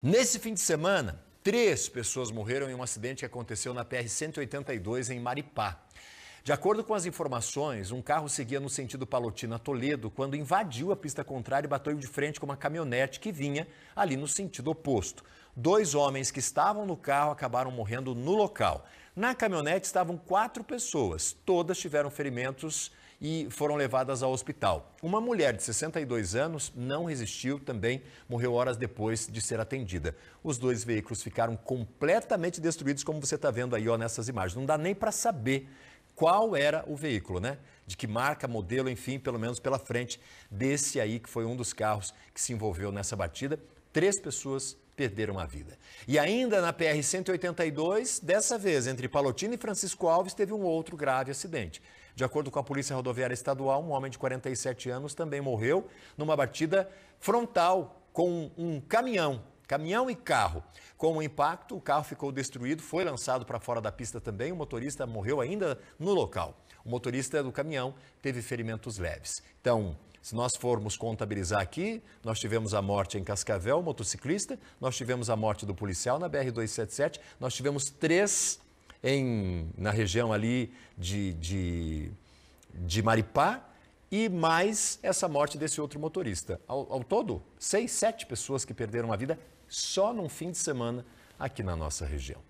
Nesse fim de semana, três pessoas morreram em um acidente que aconteceu na PR-182 em Maripá. De acordo com as informações, um carro seguia no sentido Palotina-Toledo quando invadiu a pista contrária e bateu de frente com uma caminhonete que vinha ali no sentido oposto. Dois homens que estavam no carro acabaram morrendo no local. Na caminhonete estavam quatro pessoas, todas tiveram ferimentos e foram levadas ao hospital. Uma mulher de 62 anos não resistiu, também morreu horas depois de ser atendida. Os dois veículos ficaram completamente destruídos, como você está vendo aí ó, nessas imagens. Não dá nem para saber qual era o veículo, né? De que marca, modelo, enfim, pelo menos pela frente desse aí que foi um dos carros que se envolveu nessa batida. Três pessoas perderam a vida. E ainda na PR-182, dessa vez entre Palotina e Francisco Alves, teve um outro grave acidente. De acordo com a Polícia Rodoviária Estadual, um homem de 47 anos também morreu numa batida frontal com um caminhão Caminhão e carro. Com o impacto, o carro ficou destruído, foi lançado para fora da pista também. O motorista morreu ainda no local. O motorista do caminhão teve ferimentos leves. Então, se nós formos contabilizar aqui, nós tivemos a morte em Cascavel, motociclista, nós tivemos a morte do policial na BR-277, nós tivemos três em, na região ali de, de, de Maripá, e mais essa morte desse outro motorista. Ao, ao, todo, seis, sete pessoas que perderam a vida só num fim de semana aqui na nossa região.